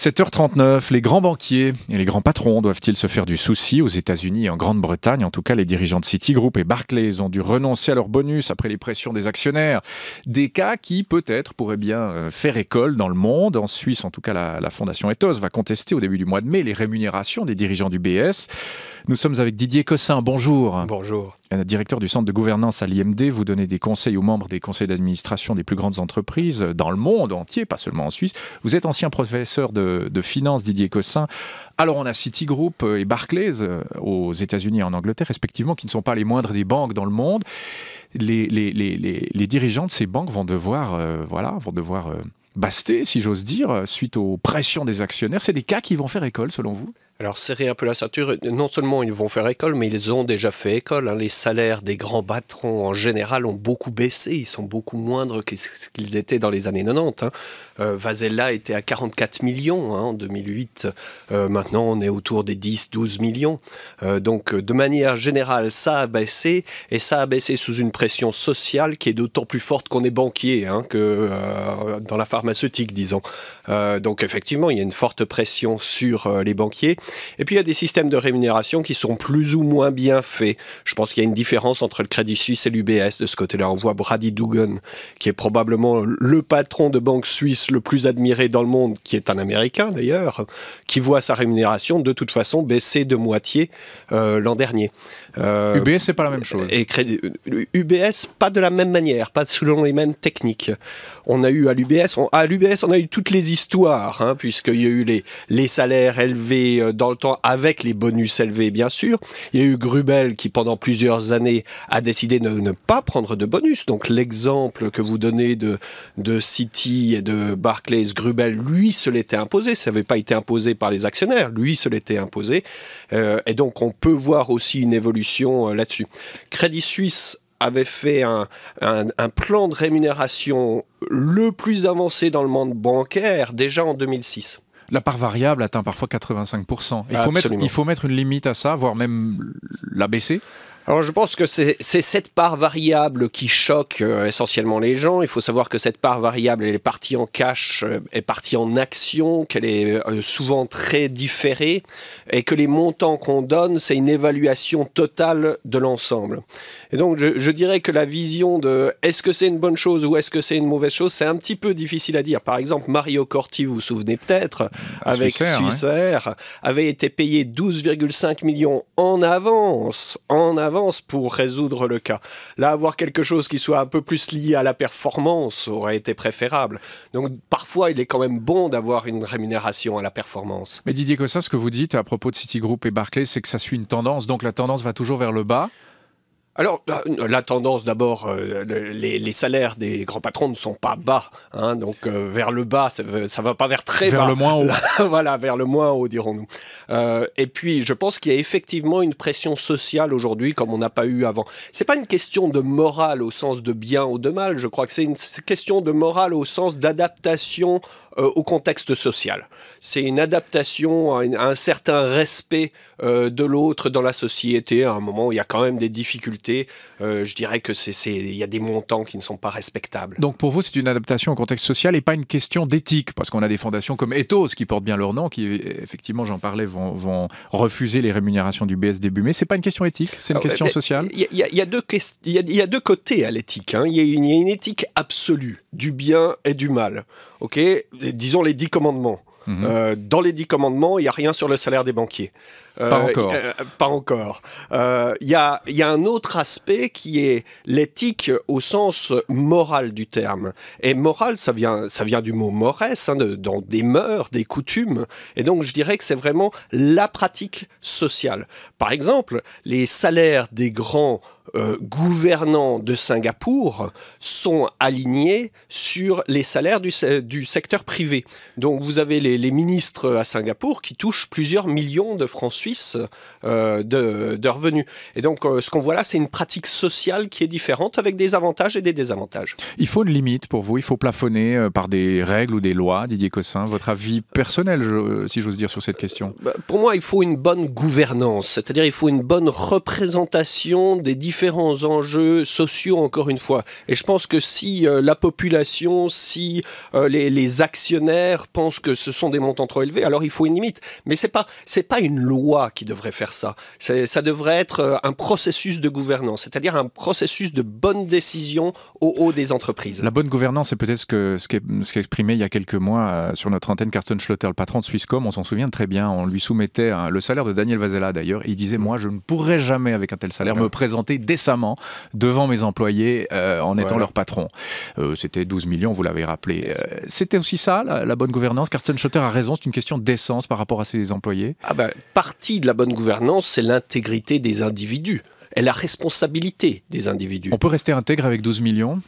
7h39, les grands banquiers et les grands patrons doivent-ils se faire du souci aux États-Unis et en Grande-Bretagne En tout cas, les dirigeants de Citigroup et Barclays ont dû renoncer à leur bonus après les pressions des actionnaires. Des cas qui, peut-être, pourraient bien euh, faire école dans le monde. En Suisse, en tout cas, la, fondation Ethos va contester au début du mois de mai les rémunérations des dirigeants du BS. Nous sommes avec Didier Cossin. Bonjour. Bonjour. Euh, directeur du centre de gouvernance à l'IMD, vous donnez des conseils aux membres des conseils d'administration des plus grandes entreprises euh, dans le monde entier, pas seulement en Suisse. Vous êtes ancien professeur de, finance, Didier Cossin. Alors, on a Citigroup euh, et Barclays aux États-Unis et en Angleterre, respectivement, qui ne sont pas les moindres des banques dans le monde. Les, les, dirigeants de ces banques vont devoir, voilà, vont devoir basté, si j'ose dire, suite aux pressions des actionnaires. C'est des cas qui vont faire école, selon vous alors serrer un peu la ceinture, non seulement ils vont faire école, mais ils ont déjà fait école. Hein. Les salaires des grands patrons en général ont beaucoup baissé, ils sont beaucoup moindres que ce qu'ils étaient dans les années 90. Hein. Euh, Vazella était à 44 millions hein, en 2008, euh, maintenant on est autour des 10-12 millions. Euh, donc de manière générale, ça a baissé, et ça a baissé sous une pression sociale qui est d'autant plus forte qu'on est banquier, que dans la pharmaceutique, disons. Euh, donc effectivement, il y a une forte pression sur euh, les banquiers. Et puis il y a des systèmes de rémunération qui sont plus ou moins bien faits. Je pense qu'il y a une différence entre le Crédit Suisse et l'UBS de ce côté-là. On voit Brady Dugan, qui est probablement le patron de banque suisse le plus admiré dans le monde, qui est un Américain d'ailleurs, qui voit sa rémunération de toute façon baisser de moitié euh, l'an dernier. UBS, c'est pas la même chose. Et UBS, pas de la même manière, pas selon les mêmes techniques. On a eu à l'UBS, à l'UBS, on a eu toutes les histoires, hein, puisqu'il y a eu les, les salaires élevés euh, dans le temps, avec les bonus élevés, bien sûr. Il y a eu Grubel qui, pendant plusieurs années, a décidé de ne pas prendre de bonus. Donc l'exemple que vous donnez de, de City et de Barclays, Grubel, lui, se l'était imposé. Ça n'avait pas été imposé par les actionnaires, lui se l'était imposé. Euh, et donc on peut voir aussi une évolution euh, là-dessus. Crédit Suisse avait fait un, plan de rémunération le plus avancé dans le monde bancaire déjà en 2006. La part variable atteint parfois 85%. Il, faut mettre, il faut mettre une limite à ça, voire même l'abaisser alors je pense que c'est cette part variable qui choque euh, essentiellement les gens. Il faut savoir que cette part variable, elle est partie en cash, euh, est partie en action, qu'elle est euh, souvent très différée et que les montants qu'on donne, c'est une évaluation totale de l'ensemble. Et donc je, dirais que la vision de est-ce que c'est une bonne chose ou est-ce que c'est une mauvaise chose, c'est un petit peu difficile à dire. Par exemple, Mario Corti, vous vous souvenez peut-être, avec Suisse avait été payé 12,5 millions en avance, en avance pour résoudre le cas. Là, avoir quelque chose qui soit un peu plus lié à la performance aurait été préférable. Donc parfois, il est quand même bon d'avoir une rémunération à la performance. Mais Didier ça ce que vous dites à propos de Citigroup et Barclays, c'est que ça suit une tendance, donc la tendance va toujours vers le bas. Alors, euh, la tendance d'abord, euh, les, salaires des grands patrons ne sont pas bas. Hein, donc, euh, vers le bas, ça ne va pas vers très bas. Vers le moins haut. voilà, vers le moins haut, dirons-nous. et puis, je pense qu'il y a effectivement une pression sociale aujourd'hui comme on n'a pas eu avant. Ce n'est pas une question de morale au sens de bien ou de mal. Je crois que c'est une question de morale au sens d'adaptation euh, au contexte social. C'est une adaptation à, un certain respect euh, de l'autre dans la société, à un moment où il y a quand même des difficultés. Euh, je dirais que il y a des montants qui ne sont pas respectables. Donc pour vous, c'est une adaptation au contexte social et pas une question d'éthique, parce qu'on a des fondations comme Ethos qui portent bien leur nom, qui effectivement, j'en parlais, vont, refuser les rémunérations du BS début mai. C'est pas une question éthique, c'est une ah question sociale. Il y, a deux y, a deux côtés à l'éthique. Hein. Il y, a une éthique absolue du bien et du mal ok, disons les dix commandements. Mhm. Euh, dans les dix commandements, il n'y a rien sur le salaire des banquiers. Euh, pas encore. Euh, pas encore. Il y a, un autre aspect qui est l'éthique au sens moral du terme. Et moral, ça vient, ça vient du mot mores, hein, dans des mœurs, des coutumes. Et donc, je dirais que c'est vraiment la pratique sociale. Par exemple, les salaires des grands euh, gouvernants de Singapour sont alignés sur les salaires du, secteur privé. Donc vous avez les, ministres à Singapour qui touchent plusieurs millions de francs suisses euh, de, revenus. Et donc euh, ce qu'on voit là, c'est une pratique sociale qui est différente avec des avantages et des désavantages. Il faut une limite pour vous, il faut plafonner par des règles ou des lois, Didier Cossin. Votre avis personnel, si j'ose dire, sur cette question bah, Pour moi, il faut une bonne gouvernance, c'est-à-dire il faut une bonne représentation des différents différents enjeux sociaux, encore une fois. Et je pense que si euh, la population, si euh, les, actionnaires pensent que ce sont des montants trop élevés, alors il faut une limite. Mais ce n'est pas, pas une loi qui devrait faire ça. Ça devrait être euh, un processus de gouvernance, c'est-à-dire un processus de bonne décision au haut des entreprises. La bonne gouvernance, c'est peut-être ce qu'exprimait ce, qui exprimé il y a quelques mois sur notre antenne Carsten Schlotter, le patron de Swisscom. On s'en souvient très bien. On lui soumettait hein, le salaire de Daniel Vazella, d'ailleurs. Il disait Moi, je ne pourrais jamais, avec un tel salaire, me présenter décemment devant mes employés euh, en étant leur patron. Euh, c'était 12 millions, vous l'avez rappelé. Euh, c'était aussi ça, la, bonne gouvernance Carsten Schotter a raison, c'est une question d'essence par rapport à ses employés. Ah ben, partie de la bonne gouvernance, c'est l'intégrité des individus et la responsabilité des individus. On peut rester intègre avec 12 millions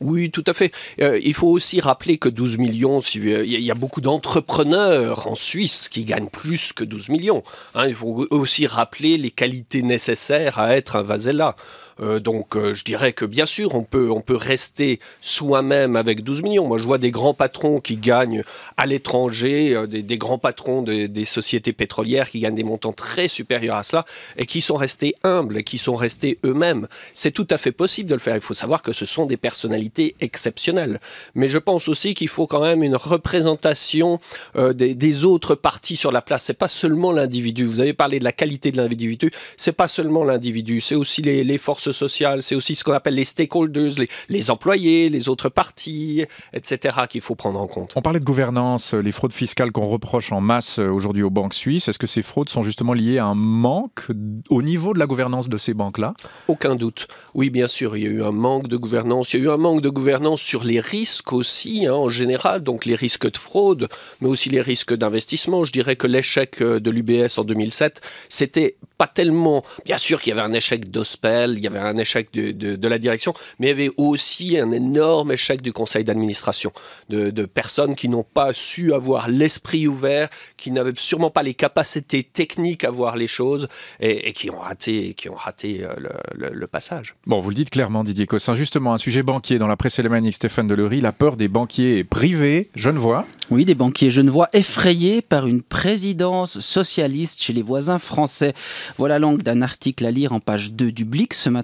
oui, tout à fait. Euh, il faut aussi rappeler que 12 millions, euh, il y, a beaucoup d'entrepreneurs en Suisse qui gagnent plus que 12 millions. Hein. il faut aussi rappeler les qualités nécessaires à être un Vasella. Euh, donc euh, je dirais que bien sûr, on peut, on peut rester soi-même avec 12 millions. Moi, je vois des grands patrons qui gagnent à l'étranger, euh, des, grands patrons des sociétés pétrolières qui gagnent des montants très supérieurs à cela et qui sont restés humbles, qui sont restés eux-mêmes. C'est tout à fait possible de le faire. Il faut savoir que ce sont des personnalités exceptionnelles. Mais je pense aussi qu'il faut quand même une représentation des, autres parties sur la place. C'est pas seulement l'individu. Vous avez parlé de la qualité de l'individu. C'est pas seulement l'individu. C'est aussi les forces social, c'est aussi ce qu'on appelle les stakeholders, les, employés, les autres parties, etc., qu'il faut prendre en compte. On parlait de gouvernance, euh, les fraudes fiscales qu'on reproche en masse euh, aujourd'hui aux banques suisses. Est-ce que ces fraudes sont justement liées à un manque au niveau de la gouvernance de ces banques-là Aucun doute. Oui, bien sûr, il y a eu un manque de gouvernance. Il y a eu un manque de gouvernance sur les risques aussi, hein, en général, donc les risques de fraude, mais aussi les risques d'investissement. Je dirais que l'échec euh, de l'UBS en 2007, c'était pas tellement. Bien sûr qu'il y avait un échec d'Ospel, il y avait avait un échec de, de, la direction, mais il y avait aussi un énorme échec du conseil d'administration, de, personnes qui n'ont pas su avoir l'esprit ouvert, qui n'avaient sûrement pas les capacités techniques à voir les choses et, qui ont raté, qui ont raté euh, le, passage. Bon, vous le dites clairement, Didier Cossin. Justement, un sujet banquier dans la presse élémanique, Stéphane Delery, la peur des banquiers privés genevois. Oui, des banquiers genevois effrayés par une présidence socialiste chez les voisins français. Voilà l'angle d'un article à lire en page 2 du Blick ce matin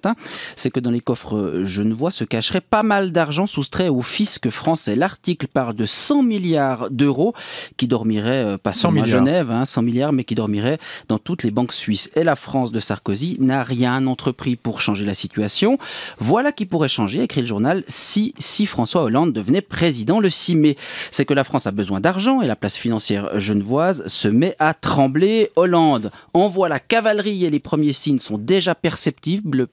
c'est que dans les coffres genevois se cacherait pas mal d'argent soustrait au fisc français. L'article parle de 100 milliards d'euros qui dormiraient, euh, pas seulement à Genève, 100 hein, milliards, mais qui dormiraient dans toutes les banques suisses. Et la France de Sarkozy n'a rien entrepris pour changer la situation. Voilà qui pourrait changer, écrit le journal, si, si François Hollande devenait président le 6 mai. C'est que la France a besoin d'argent et la place financière genevoise se met à trembler. Hollande envoie la cavalerie et les premiers signes sont déjà perceptibles,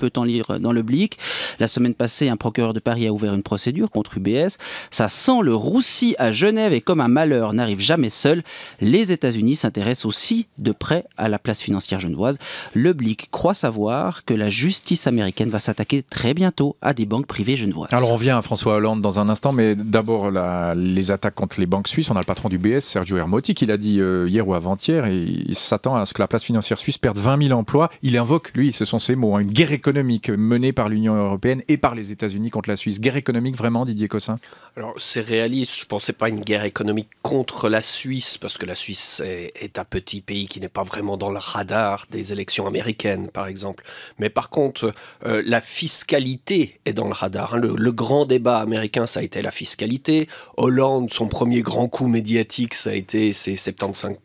dans le Blick, La semaine passée, un procureur de Paris a ouvert une procédure contre UBS. Ça sent le roussi à Genève et comme un malheur n'arrive jamais seul, les États-Unis s'intéressent aussi de près à la place financière genevoise. Le Blick croit savoir que la justice américaine va s'attaquer très bientôt à des banques privées genevoises. Alors on revient à François Hollande dans un instant, mais d'abord les attaques contre les banques suisses. On a le patron du BS, Sergio Hermotti, qui l'a dit euh, hier ou avant-hier. Il, s'attend à ce que la place financière suisse perde 20 000 emplois. Il invoque, lui, ce sont ces mots, hein, une guerre économique menée par l'Union européenne et par les États-Unis contre la Suisse. Guerre économique vraiment, Didier Cossin Alors c'est réaliste, je ne pensais pas une guerre économique contre la Suisse, parce que la Suisse est, un petit pays qui n'est pas vraiment dans le radar des élections américaines, par exemple. Mais par contre, euh, la fiscalité est dans le radar. Hein. Le, grand débat américain, ça a été la fiscalité. Hollande, son premier grand coup médiatique, ça a été ses 75%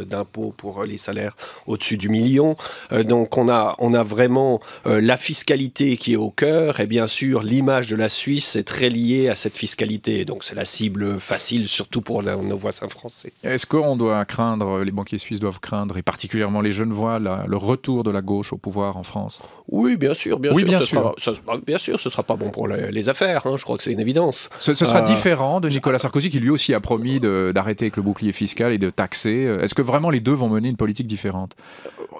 euh, d'impôts pour euh, les salaires au-dessus du million. donc on a, on a vraiment la la fiscalité qui est au cœur, et bien sûr, l'image de la Suisse est très liée à cette fiscalité. Donc, c'est la cible facile, surtout pour nos voisins français. Est-ce qu'on doit craindre, les banquiers suisses doivent craindre, et particulièrement les jeunes voix, le retour de la gauche au pouvoir en France Oui, bien sûr, bien sûr. Bien, sûr. ce sera pas bon pour les, affaires. Hein. je crois que c'est une évidence. Ce, sera euh, différent de Nicolas Sarkozy, qui lui aussi a promis d'arrêter avec le bouclier fiscal et de taxer. Est-ce que vraiment les deux vont mener une politique différente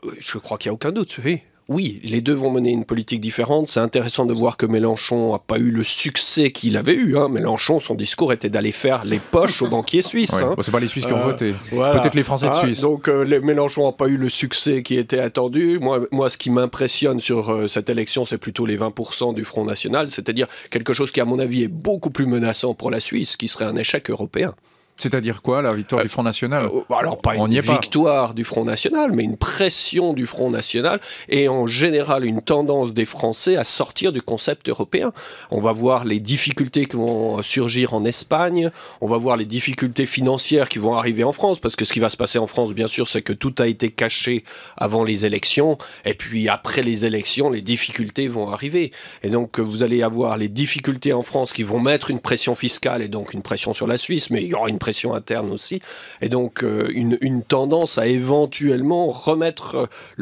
euh, Je crois qu'il n'y a aucun doute, oui oui, les deux vont mener une politique différente. C'est intéressant de voir que Mélenchon n'a pas eu le succès qu'il avait eu. Hein. Mélenchon, son discours était d'aller faire les poches aux banquiers suisses. Ce Hein. pas les Suisses qui ont euh, voté. Peut-être les Français de ah, Suisse. Donc euh, Mélenchon n'a pas eu le succès qui était attendu. Moi, ce qui m'impressionne sur euh, cette élection, c'est plutôt les 20% du Front National, c'est-à-dire quelque chose qui, à mon avis, est beaucoup plus menaçant pour la Suisse, qui serait un échec européen. C'est-à-dire quoi, la victoire du euh, Front National euh, Alors, pas une victoire du Front National, mais une pression du Front National et en général une tendance des Français à sortir du concept européen. On va voir les difficultés qui vont surgir en Espagne, on va voir les difficultés financières qui vont arriver en France, parce que ce qui va se passer en France, bien sûr, c'est que tout a été caché avant les élections, et puis après les élections, les difficultés vont arriver. Et donc, vous allez avoir les difficultés en France qui vont mettre une pression fiscale et donc une pression sur la Suisse, mais il y aura une pression interne aussi, et donc euh, une, tendance à éventuellement remettre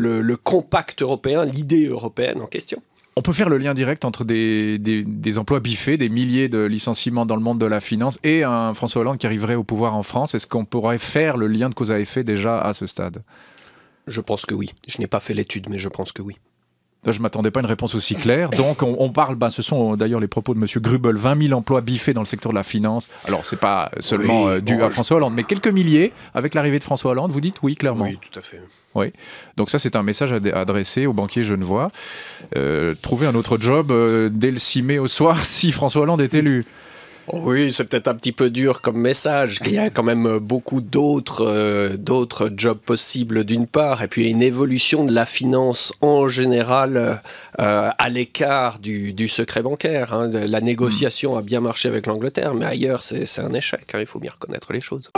euh, le, compact européen, l'idée européenne en question. On peut faire le lien direct entre des, emplois biffés, des milliers de licenciements dans le monde de la finance et un François Hollande qui arriverait au pouvoir en France. Est-ce qu'on pourrait faire le lien de cause à effet déjà à ce stade Je pense que oui. Je n'ai pas fait l'étude, mais je pense que oui. Je ne m'attendais pas à une réponse aussi claire. Donc, on, parle, ben, ce sont d'ailleurs les propos de M. Grubel, 20 000 emplois biffés dans le secteur de la finance. Alors, ce n'est pas seulement euh, dû à François Hollande, mais quelques milliers. Avec l'arrivée de François Hollande, vous dites oui, clairement. Oui, tout à fait. Oui. Donc, ça, c'est un message adressé aux banquiers genevois. Euh, trouver un autre job euh, dès le 6 mai au soir si François Hollande est élu. Oui, c'est peut-être un petit peu dur comme message, Il y a quand même euh, beaucoup d'autres euh, d'autres jobs possibles d'une part, et puis une évolution de la finance en général euh, à l'écart du, du, secret bancaire. Hein. La négociation a bien marché avec l'Angleterre, mais ailleurs c'est un échec, hein, il faut bien reconnaître les choses.